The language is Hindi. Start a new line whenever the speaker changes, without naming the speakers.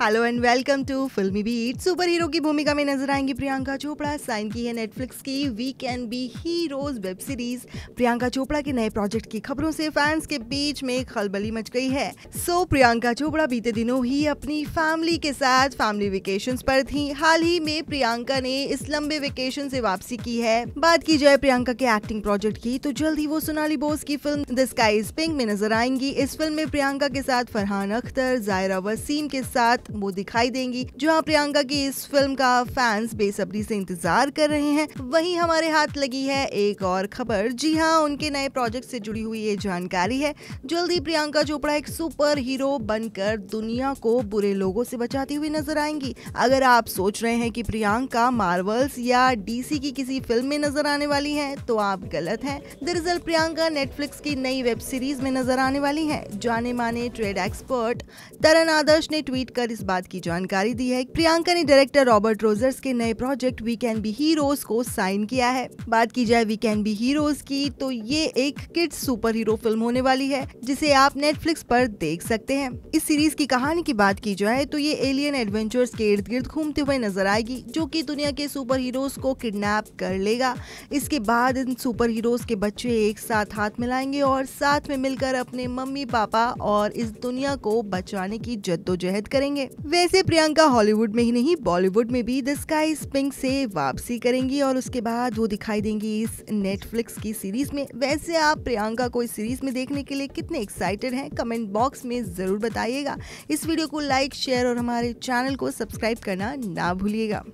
hello and welcome to Filmibeat superhero की भूमिका में नजर आएंगी प्रियंका चोपड़ा साइन की है नेटफ्लिक्स की we can be heroes web series Priyanka Chopra के नए प्रोजेक्ट की खबरों से फैंस के बीच में खलबली मच गई है सो so, प्रियंका चोपड़ा बीते दिनों ही अपनी फैमिली के साथ फैमिली वेकेशन पर थी हाल ही में प्रियंका ने इस लंबे वेकेशन से वापसी की है बात की जाए प्रियंका के एक्टिंग प्रोजेक्ट की तो जल्द ही वो सोनाली बोस की फिल्म द स्काई पिंक में नजर आएंगी इस फिल्म में प्रियंका के साथ फरहान अख्तर जायरा वसीम के साथ साथ वो दिखाई देंगी जहां प्रियंका की इस फिल्म का फैंस बेसब्री से इंतजार कर रहे हैं वहीं हमारे हाथ लगी है एक और खबर जी हाँ उनके नए प्रोजेक्ट से जुड़ी हुई ये जानकारी है जल्द ही प्रियंका चोपड़ा एक सुपर हीरो बनकर दुनिया को बुरे लोगों से बचाती हुई नजर आएंगी अगर आप सोच रहे हैं कि प्रियंका मार्वल्स या डीसी की किसी फिल्म में नजर आने वाली है तो आप गलत हैं दरअसल प्रियंका नेटफ्लिक्स की नई वेब सीरीज में नजर आने वाली है जाने माने ट्रेड एक्सपर्ट तरन आदर्श ने ट्वीट कर कर इस बात की जानकारी दी है प्रियंका ने डायरेक्टर रॉबर्ट रोजर्स के नए project we can be heroes को साइन किया है बात की जाए वी कैन बी हीरोज की तो ये एक किड्स सुपर हीरो फिल्म होने वाली है जिसे आप नेटफ्लिक्स पर देख सकते हैं इस सीरीज की कहानी की बात की जाए तो ये एलियन एडवेंचर्स के इर्द गिर्द घूमते हुए नजर आएगी जो की दुनिया के सुपर हीरोज को किडनेप कर लेगा इसके बाद इन सुपर हीरोज के बच्चे एक साथ हाथ मिलाएंगे और साथ में मिलकर अपने मम्मी पापा और इस दुनिया को बचाने की जद्दोजहद करेंगे करेंगे वैसे प्रियंका हॉलीवुड में ही नहीं बॉलीवुड में भी द स्काई पिंक से वापसी करेंगी और उसके बाद वो दिखाई देंगी इस नेटफ्लिक्स की सीरीज में वैसे आप प्रियंका को इस सीरीज में देखने के लिए कितने एक्साइटेड हैं कमेंट बॉक्स में ज़रूर बताइएगा इस वीडियो को लाइक शेयर और हमारे चैनल को सब्सक्राइब करना ना भूलिएगा